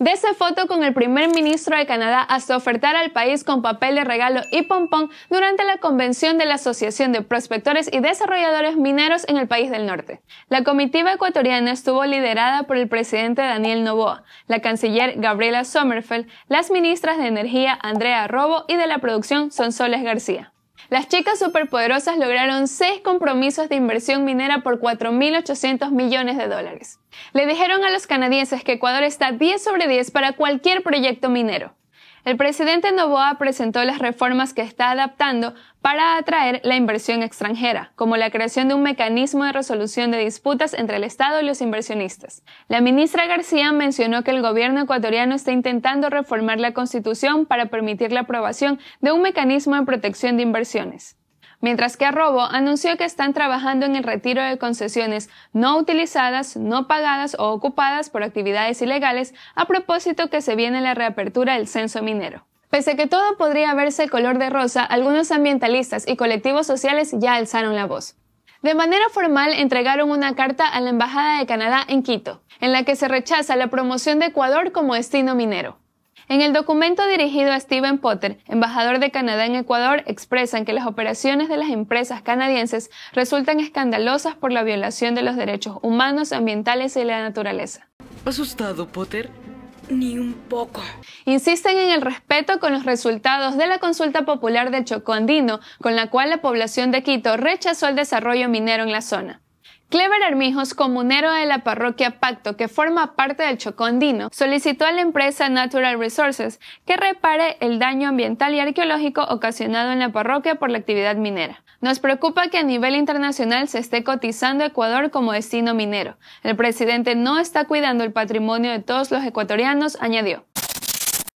De esa foto con el primer ministro de Canadá hasta ofertar al país con papel de regalo y pompón durante la convención de la Asociación de Prospectores y Desarrolladores Mineros en el país del norte. La comitiva ecuatoriana estuvo liderada por el presidente Daniel Novoa, la canciller Gabriela Sommerfeld, las ministras de Energía Andrea Robo y de la producción Sonsoles García. Las chicas superpoderosas lograron seis compromisos de inversión minera por 4.800 millones de dólares. Le dijeron a los canadienses que Ecuador está 10 sobre 10 para cualquier proyecto minero. El presidente Novoa presentó las reformas que está adaptando para atraer la inversión extranjera, como la creación de un mecanismo de resolución de disputas entre el Estado y los inversionistas. La ministra García mencionó que el gobierno ecuatoriano está intentando reformar la Constitución para permitir la aprobación de un mecanismo de protección de inversiones mientras que Arrobo anunció que están trabajando en el retiro de concesiones no utilizadas, no pagadas o ocupadas por actividades ilegales a propósito que se viene la reapertura del censo minero. Pese a que todo podría verse color de rosa, algunos ambientalistas y colectivos sociales ya alzaron la voz. De manera formal entregaron una carta a la Embajada de Canadá en Quito, en la que se rechaza la promoción de Ecuador como destino minero. En el documento dirigido a Steven Potter, embajador de Canadá en Ecuador, expresan que las operaciones de las empresas canadienses resultan escandalosas por la violación de los derechos humanos, ambientales y la naturaleza. ¿Asustado, Potter? Ni un poco. Insisten en el respeto con los resultados de la consulta popular de Andino, con la cual la población de Quito rechazó el desarrollo minero en la zona. Clever Armijos, comunero de la parroquia Pacto, que forma parte del Chocondino, solicitó a la empresa Natural Resources que repare el daño ambiental y arqueológico ocasionado en la parroquia por la actividad minera. Nos preocupa que a nivel internacional se esté cotizando Ecuador como destino minero. El presidente no está cuidando el patrimonio de todos los ecuatorianos, añadió.